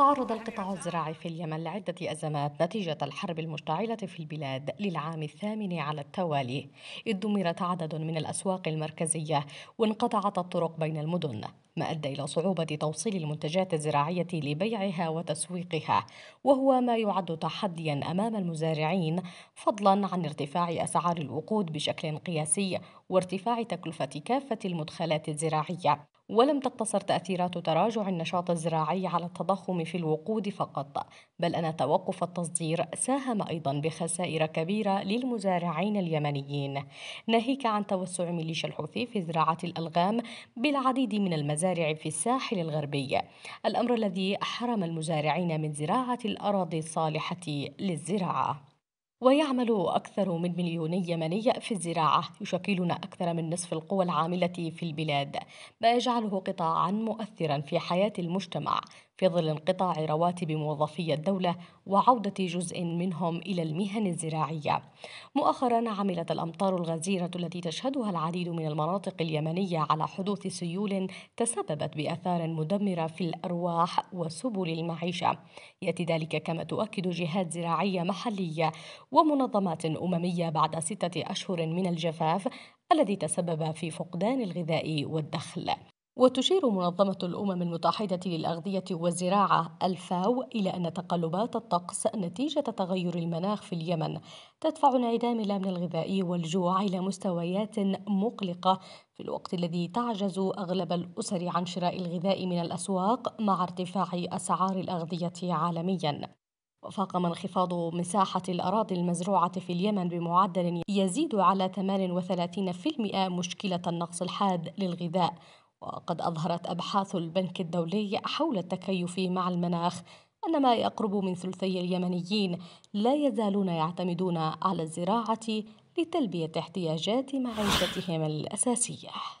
تعرض القطاع الزراعي في اليمن لعدة أزمات نتيجة الحرب المشتعلة في البلاد للعام الثامن على التوالي إذ دمرت عدد من الأسواق المركزية وانقطعت الطرق بين المدن ما أدى إلى صعوبة توصيل المنتجات الزراعية لبيعها وتسويقها وهو ما يعد تحديا أمام المزارعين فضلا عن ارتفاع أسعار الوقود بشكل قياسي وارتفاع تكلفة كافة المدخلات الزراعية ولم تقتصر تأثيرات تراجع النشاط الزراعي على التضخم في الوقود فقط بل أن توقف التصدير ساهم أيضا بخسائر كبيرة للمزارعين اليمنيين ناهيك عن توسع ميليشيا الحوثي في زراعة الألغام بالعديد من المزارع في الساحل الغربي الأمر الذي حرم المزارعين من زراعة الأراضي الصالحة للزراعة ويعمل أكثر من مليون يمني في الزراعة يشكلون أكثر من نصف القوى العاملة في البلاد ما يجعله قطاعا مؤثرا في حياة المجتمع في ظل انقطاع رواتب موظفي الدولة وعودة جزء منهم إلى المهن الزراعية. مؤخرا عملت الأمطار الغزيرة التي تشهدها العديد من المناطق اليمنية على حدوث سيول تسببت بآثار مدمرة في الأرواح وسبل المعيشة. يأتي ذلك كما تؤكد جهات زراعية محلية ومنظمات أممية بعد ستة أشهر من الجفاف الذي تسبب في فقدان الغذاء والدخل وتشير منظمة الأمم المتحدة للأغذية والزراعة الفاو إلى أن تقلبات الطقس نتيجة تغير المناخ في اليمن تدفع انعدام الأمن الغذائي والجوع إلى مستويات مقلقة في الوقت الذي تعجز أغلب الأسر عن شراء الغذاء من الأسواق مع ارتفاع أسعار الأغذية عالمياً. فاقم انخفاض مساحة الأراضي المزروعة في اليمن بمعدل يزيد على 38% مشكلة النقص الحاد للغذاء وقد أظهرت أبحاث البنك الدولي حول التكيف مع المناخ أن ما يقرب من ثلثي اليمنيين لا يزالون يعتمدون على الزراعة لتلبية احتياجات معيشتهم الأساسية